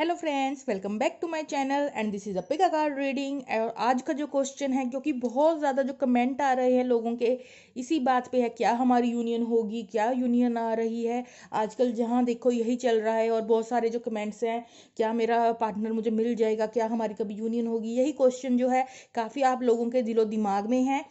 Hello friends welcome back to my channel and this is a pick a card reading और आज का जो question है क्योंकि बहुत ज़्यादा जो कमेंट आ रहे हैं लोगों के इसी बात पे है क्या हमारी यूनियन होगी क्या यूनियन आ रही है आजकल जहाँ देखो यही चल रहा है और बहुत सारे जो कमेंट्स हैं क्या मेरा पार्टनर मुझे मिल जाएगा क्या हमारी कभी यूनियन होगी यही क्वेश्चन जो है काफ़ी आप लोगों के दिलो दिमाग में है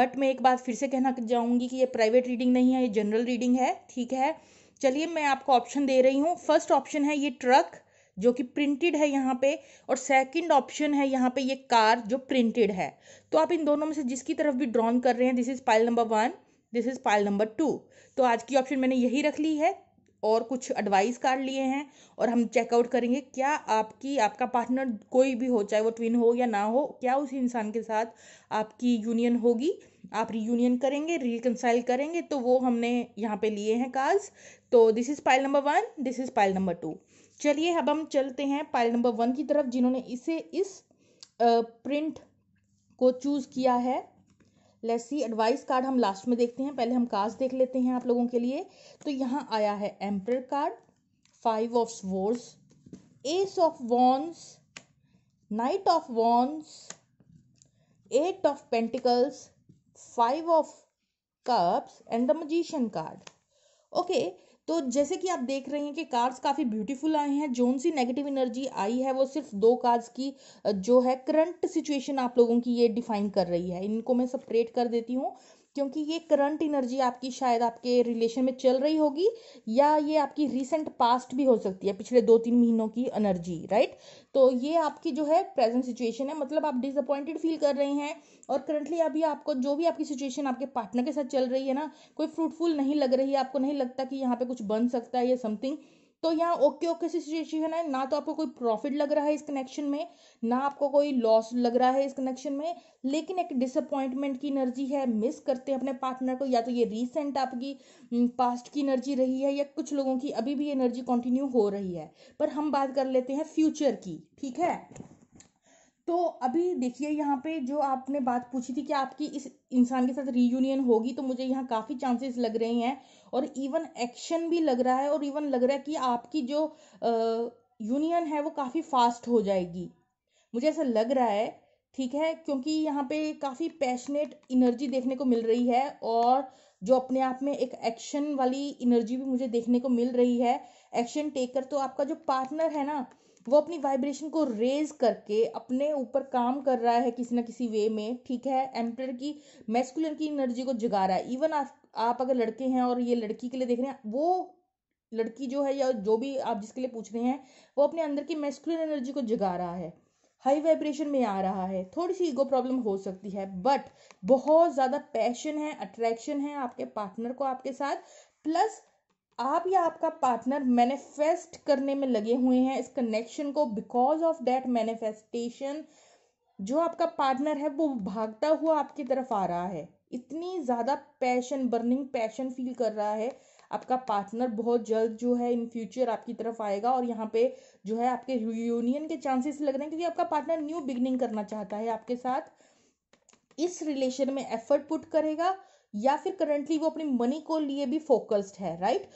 बट मैं एक बात फिर से कहना चाहूँगी कि ये प्राइवेट रीडिंग नहीं है ये जनरल रीडिंग है ठीक है चलिए मैं आपको ऑप्शन दे रही हूँ फर्स्ट ऑप्शन है ये ट्रक जो कि प्रिंटेड है यहाँ पे और सेकंड ऑप्शन है यहाँ पे ये कार जो प्रिंटेड है तो आप इन दोनों में से जिसकी तरफ भी ड्रॉन कर रहे हैं this is pile number one this is pile number two तो आज की ऑप्शन मैंने यही रख ली है और कुछ एडवाइस कार्ड लिए हैं और हम चेकआउट करेंगे क्या आपकी आपका पार्टनर कोई भी हो चाहे वो ट्विन हो या ना हो क्या उसी इंसान के साथ आपकी यूनियन होगी आप रीयूनियन करेंगे रिकनसाइल करेंगे तो वो हमने यहाँ पे लिए हैं कार्ड्स तो this is pile number one this is pile number two चलिए अब हम चलते हैं पाइल नंबर वन की तरफ जिन्होंने इसे इस प्रिंट को चूज़ किया है लेसी एडवाइस कार्ड हम लास्ट में देखते हैं पहले हम कास्ट देख लेते हैं आप लोगों के लिए तो यहाँ आया है एम्पर कार्ड फाइव ऑफ वोर्स ace of wands knight of wands eight of pentacles five of cups and the magician card okay तो जैसे कि आप देख रहे हैं कि कार्ड्स काफ़ी ब्यूटीफुल आए हैं जोन सी नेगेटिव एनर्जी आई है वो सिर्फ दो कार्ड्स की जो है करंट सिचुएशन आप लोगों की ये डिफाइन कर रही है इनको मैं सेपरेट कर देती हूँ क्योंकि ये करंट एनर्जी आपकी शायद आपके रिलेशन में चल रही होगी या ये आपकी रिसेंट पास्ट भी हो सकती है पिछले दो तीन महीनों की एनर्जी राइट तो ये आपकी जो है प्रेजेंट सिचुएशन है मतलब आप डिसअपॉइंटेड फील कर रहे हैं और करंटली अभी आपको जो भी आपकी सिचुएशन आपके पार्टनर के साथ चल रही है ना कोई फ्रूटफुल नहीं लग रही है आपको नहीं लगता कि यहाँ पे कुछ बन सकता है या समथिंग तो यहाँ ओके ओके सी सिचुएशन है ना तो आपको कोई प्रॉफिट लग रहा है इस कनेक्शन में ना आपको कोई लॉस लग रहा है इस कनेक्शन में लेकिन एक डिसअपॉइंटमेंट की एनर्जी है मिस करते हैं अपने पार्टनर को या तो ये रीसेंट आपकी पास्ट हम्म, की एनर्जी रही है या कुछ लोगों की अभी भी एनर्जी कंटिन्यू हो रही है पर हम बात कर लेते हैं फ्यूचर की ठीक है तो अभी देखिए यहाँ पे जो आपने बात पूछी थी कि आपकी इस इंसान के साथ रीयूनियन होगी तो मुझे यहाँ काफ़ी चांसेस लग रहे हैं और इवन एक्शन भी लग रहा है और इवन लग रहा है कि आपकी जो यूनियन है वो काफ़ी फास्ट हो जाएगी मुझे ऐसा लग रहा है ठीक है क्योंकि यहाँ पे काफ़ी पैशनेट इनर्जी देखने को मिल रही है और जो अपने आप में एक एक्शन वाली इनर्जी भी मुझे देखने को मिल रही है एक्शन टेकर तो आपका जो पार्टनर है ना वो अपनी वाइब्रेशन को रेज करके अपने ऊपर काम कर रहा है किसी ना किसी वे में ठीक है एम्प्रेयर की मेस्कुलर की एनर्जी को जगा रहा है इवन आप, आप अगर लड़के हैं और ये लड़की के लिए देख रहे हैं वो लड़की जो है या जो भी आप जिसके लिए पूछ रहे हैं वो अपने अंदर की मेस्कुलर एनर्जी को जगा रहा है हाई वाइब्रेशन में आ रहा है थोड़ी सी ईगो प्रॉब्लम हो सकती है बट बहुत ज़्यादा पैशन है अट्रैक्शन है आपके पार्टनर को आपके साथ प्लस आप या आपका पार्टनर मैनिफेस्ट करने में लगे हुए हैं इस कनेक्शन को बिकॉज ऑफ दैट मैनिफेस्टेशन जो आपका पार्टनर है वो भागता हुआ आपकी तरफ आ रहा है इतनी ज़्यादा पैशन बर्निंग पैशन फील कर रहा है आपका पार्टनर बहुत जल्द जो है इन फ्यूचर आपकी तरफ आएगा और यहाँ पे जो है आपके रियूनियन के चांसेस लग रहे हैं क्योंकि आपका पार्टनर न्यू बिगनिंग करना चाहता है आपके साथ इस रिलेशन में एफर्ट पुट करेगा या फिर करंटली वो अपनी मनी को लिए भी फोकस्ड है राइट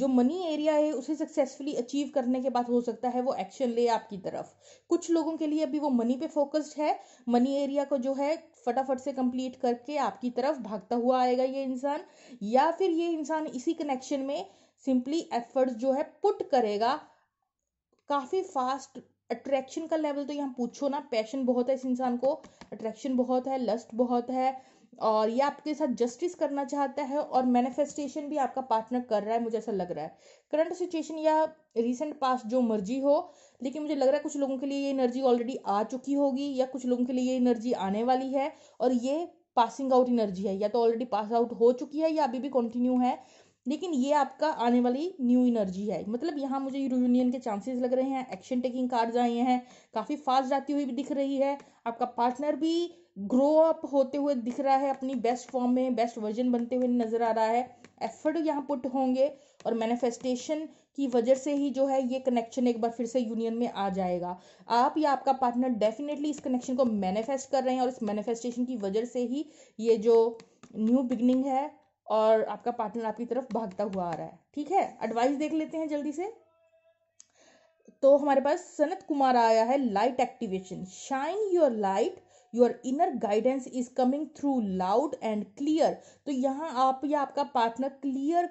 जो मनी एरिया है उसे सक्सेसफुली अचीव करने के बाद हो सकता है वो एक्शन ले आपकी तरफ कुछ लोगों के लिए अभी वो मनी पे फोकस्ड है मनी एरिया को जो है फटाफट से कंप्लीट करके आपकी तरफ भागता हुआ आएगा ये इंसान या फिर ये इंसान इसी कनेक्शन में सिंपली एफर्ट्स जो है पुट करेगा काफ़ी फास्ट अट्रैक्शन का लेवल तो यहाँ पूछो ना पैशन बहुत है इस इंसान को अट्रैक्शन बहुत है लस्ट बहुत है और ये आपके साथ जस्टिस करना चाहता है और मैनिफेस्टेशन भी आपका पार्टनर कर रहा है मुझे ऐसा लग रहा है करंट सिचुएशन या रिसेंट पास्ट जो मर्जी हो लेकिन मुझे लग रहा है कुछ लोगों के लिए ये एनर्जी ऑलरेडी आ चुकी होगी या कुछ लोगों के लिए ये एनर्जी आने वाली है और ये पासिंग आउट एनर्जी है या तो ऑलरेडी पास आउट हो चुकी है या अभी भी कंटिन्यू है लेकिन ये आपका आने वाली न्यू एनर्जी है मतलब यहाँ मुझे यूनियन के चांसेस लग रहे हैं एक्शन टेकिंग कार्ड्स आए हैं काफ़ी फास्ट जाती हुई भी दिख रही है आपका पार्टनर भी ग्रो अप होते हुए दिख रहा है अपनी बेस्ट फॉर्म में बेस्ट वर्जन बनते हुए नज़र आ रहा है एफर्ट यहाँ पुट होंगे और मैनिफेस्टेशन की वजह से ही जो है ये कनेक्शन एक बार फिर से यूनियन में आ जाएगा आप या आपका पार्टनर डेफिनेटली इस कनेक्शन को मैनिफेस्ट कर रहे हैं और इस मैनिफेस्टेशन की वजह से ही ये जो न्यू बिगनिंग है और आपका पार्टनर आपकी तरफ भागता हुआ आ रहा है ठीक है एडवाइस देख लेते हैं जल्दी से तो हमारे पास सनत कुमार आया है light activation shine your light your inner guidance is coming through loud and clear तो यहाँ आप या आपका पार्टनर क्लियर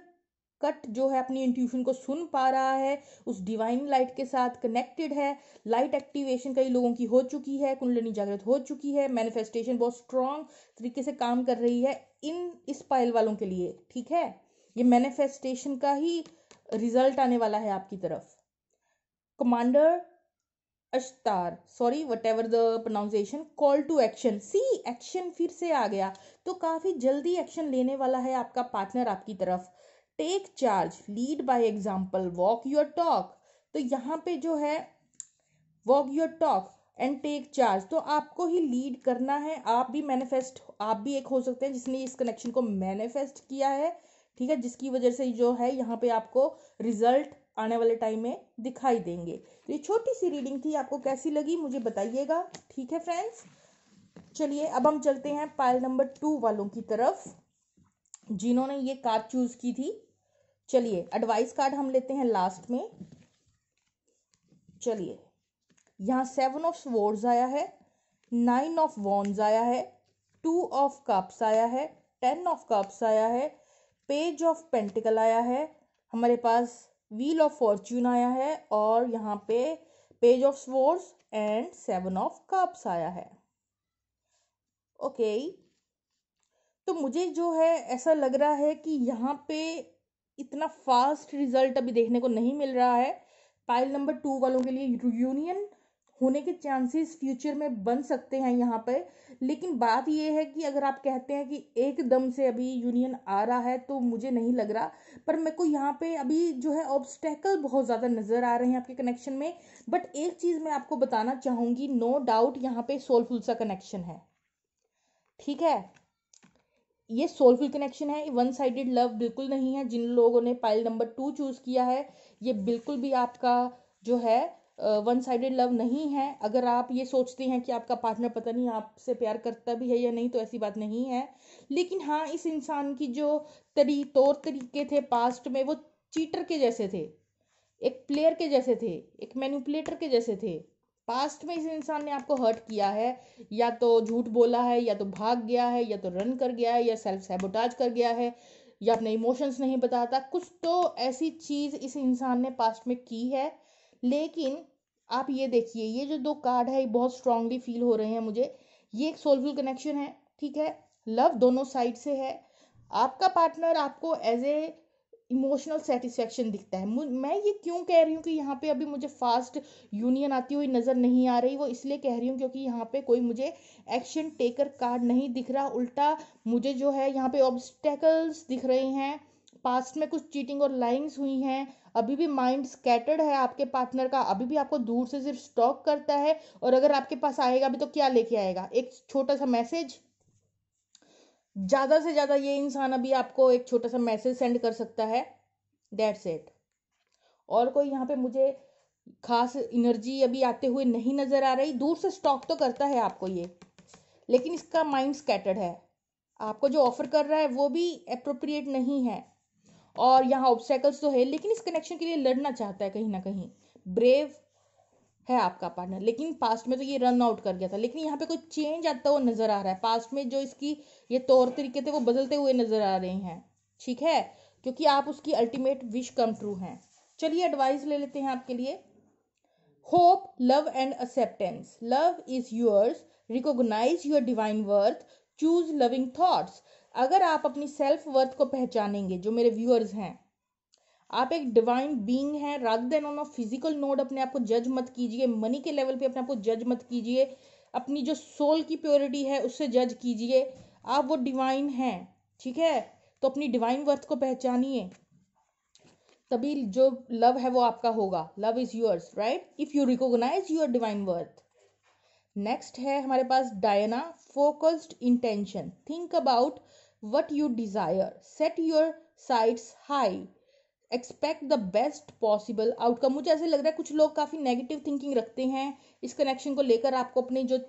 कट जो है अपनी इंट्यूशन को सुन पा रहा है उस डिवाइन लाइट के साथ कनेक्टेड है लाइट एक्टिवेशन कई लोगों की हो चुकी है कुंडलिनी जागृत हो चुकी है मैनिफेस्टेशन बहुत स्ट्रांग तरीके से काम कर रही है इन इस पायल वालों के लिए ठीक है ये मैनिफेस्टेशन का ही रिजल्ट आने वाला है आपकी तरफ commander Ashtar sorry whatever the pronunciation call to action see action फिर से आ गया तो काफ़ी जल्दी एक्शन लेने वाला है आपका पार्टनर आपकी तरफ take charge lead by example walk your talk तो यहाँ पे जो है walk your talk and take charge तो आपको ही लीड करना है आप भी मैनिफेस्ट आप भी एक हो सकते हैं जिसने इस कनेक्शन को मैनिफेस्ट किया है ठीक है जिसकी वजह से जो है यहाँ पे आपको रिजल्ट आने वाले टाइम में दिखाई देंगे तो ये छोटी सी रीडिंग थी आपको कैसी लगी मुझे बताइएगा ठीक है फ्रेंड्स चलिए अब हम चलते हैं पाइल नंबर टू वालों की तरफ जिन्होंने ये कार्ड चूज की थी चलिए एडवाइस कार्ड हम लेते हैं लास्ट में चलिए यहाँ सेवन ऑफ स्वोर्ड्स आया है नाइन ऑफ वॉन्स आया है टू ऑफ कप्स आया है टेन ऑफ कप्स आया है पेज ऑफ पेंटिकल आया है हमारे पास व्हील ऑफ फॉर्च्यून आया है और यहाँ पे page of swords and seven of cups आया है ओके okay. तो मुझे जो है ऐसा लग रहा है कि यहाँ पे इतना फास्ट रिजल्ट अभी देखने को नहीं मिल रहा है पाइल नंबर टू वालों के लिए यूनियन होने के चांसेस फ्यूचर में बन सकते हैं यहाँ पर लेकिन बात यह है कि अगर आप कहते हैं कि एकदम से अभी यूनियन आ रहा है तो मुझे नहीं लग रहा पर मेरे को यहाँ पे अभी जो है ऑब्स्टेकल बहुत ज़्यादा नज़र आ रहे हैं आपके कनेक्शन में बट एक चीज़ मैं आपको बताना चाहूँगी नो डाउट यहाँ पे सोलफुल सा कनेक्शन है ठीक है ये सोलफुल कनेक्शन है वन साइडेड लव बिल्कुल नहीं है जिन लोगों ने पाइल नंबर टू चूज़ किया है ये बिल्कुल भी आपका जो है वन साइडेड लव नहीं है अगर आप ये सोचते हैं कि आपका पार्टनर पता नहीं आपसे प्यार करता भी है या नहीं तो ऐसी बात नहीं है लेकिन हाँ इस इंसान की जो तरी तौर तरीके थे पास्ट में वो चीटर के जैसे थे एक प्लेयर के जैसे थे एक मैनिपुलेटर के जैसे थे पास्ट में इस इंसान ने आपको हर्ट किया है या तो झूठ बोला है या तो भाग गया है या तो रन कर गया है या सेल्फ सेबोटाज कर गया है या अपने इमोशंस नहीं बताता कुछ तो ऐसी चीज़ इस इंसान ने पास्ट में की है लेकिन आप ये देखिए ये जो दो कार्ड है ये बहुत स्ट्रांगली फील हो रहे हैं मुझे ये एक सोलफुल कनेक्शन है ठीक है लव दोनों साइड से है आपका पार्टनर आपको एज ए इमोशनल सेटिस्फेक्शन दिखता है मैं ये क्यों कह रही हूँ कि यहाँ पे अभी मुझे फास्ट यूनियन आती हुई नज़र नहीं आ रही वो इसलिए कह रही हूँ क्योंकि यहाँ पे कोई मुझे एक्शन टेकर कार्ड नहीं दिख रहा उल्टा मुझे जो है यहाँ पे ऑब्स्टेकल्स दिख रहे हैं पास्ट में कुछ चीटिंग और लाइंग्स हुई हैं अभी भी माइंड स्कैटर्ड है आपके पार्टनर का अभी भी आपको दूर से सिर्फ स्टॉक करता है और अगर आपके पास आएगा भी तो क्या लेके आएगा एक छोटा सा मैसेज ज़्यादा से ज़्यादा ये इंसान अभी आपको एक छोटा सा मैसेज सेंड कर सकता है दैट्स इट और कोई यहाँ पे मुझे खास एनर्जी अभी आते हुए नहीं नज़र आ रही दूर से स्टॉक तो करता है आपको ये लेकिन इसका माइंड स्कैटर्ड है आपको जो ऑफर कर रहा है वो भी अप्रोप्रिएट नहीं है और यहाँ ऑब्स्टेकल्स तो है लेकिन इस कनेक्शन के लिए लड़ना चाहता है कहीं ना कहीं ब्रेव है आपका पार्टनर लेकिन पास्ट में तो ये रन आउट कर गया था लेकिन यहाँ पे कोई चेंज आता हुआ नजर आ रहा है पास्ट में जो इसकी ये तौर तरीके थे वो बदलते हुए नजर आ रहे हैं ठीक है क्योंकि आप उसकी अल्टीमेट विश कम ट्रू हैं चलिए एडवाइस ले लेते हैं आपके लिए hope love and acceptance love is yours recognise your divine worth choose loving thoughts अगर आप अपनी सेल्फ वर्थ को पहचानेंगे जो मेरे व्यूअर्स हैं आप एक डिवाइन बीइंग है रात देन ऑन फिजिकल नोड अपने आप को जज मत कीजिए मनी के लेवल पे अपने आप को जज मत कीजिए अपनी जो सोल की प्योरिटी है उससे जज कीजिए आप वो डिवाइन हैं ठीक है तो अपनी डिवाइन वर्थ को पहचानिए तभी जो लव है वो आपका होगा love is yours right if you recognise your divine worth next है हमारे पास Diana focused intention think about what you desire set your sights high expect the best possible outcome मुझे ऐसे लग रहा है कुछ लोग काफ़ी नेगेटिव थिंकिंग रखते हैं इस कनेक्शन को लेकर आपको अपने जो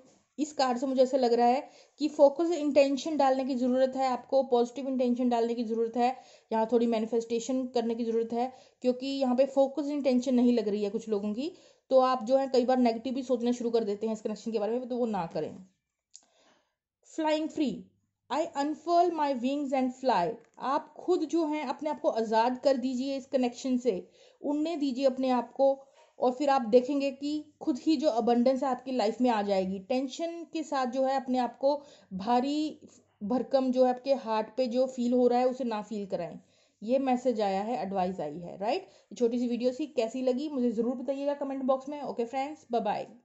इस कार्ड से मुझे ऐसे लग रहा है कि फोकस इंटेंशन डालने की ज़रूरत है आपको पॉजिटिव इंटेंशन डालने की ज़रूरत है यहाँ थोड़ी मैनिफेस्टेशन करने की ज़रूरत है क्योंकि यहाँ पे फोकस इंटेंशन नहीं लग रही है कुछ लोगों की तो आप जो है कई बार नेगेटिव भी सोचना शुरू कर देते हैं इस कनेक्शन के बारे में तो वो ना करें flying free I unfurl my wings and fly आप खुद जो हैं अपने आप को आज़ाद कर दीजिए इस कनेक्शन से उड़ने दीजिए अपने आप को और फिर आप देखेंगे कि खुद ही जो अबंडेंस है आपकी लाइफ में आ जाएगी टेंशन के साथ जो है अपने आप को भारी भरकम जो है आपके हार्ट पे जो फील हो रहा है उसे ना फील कराएं ये मैसेज आया है एडवाइस आई है राइट छोटी सी वीडियो सी कैसी लगी मुझे ज़रूर बताइएगा कमेंट बॉक्स में ओके फ्रेंड्स बाय बाय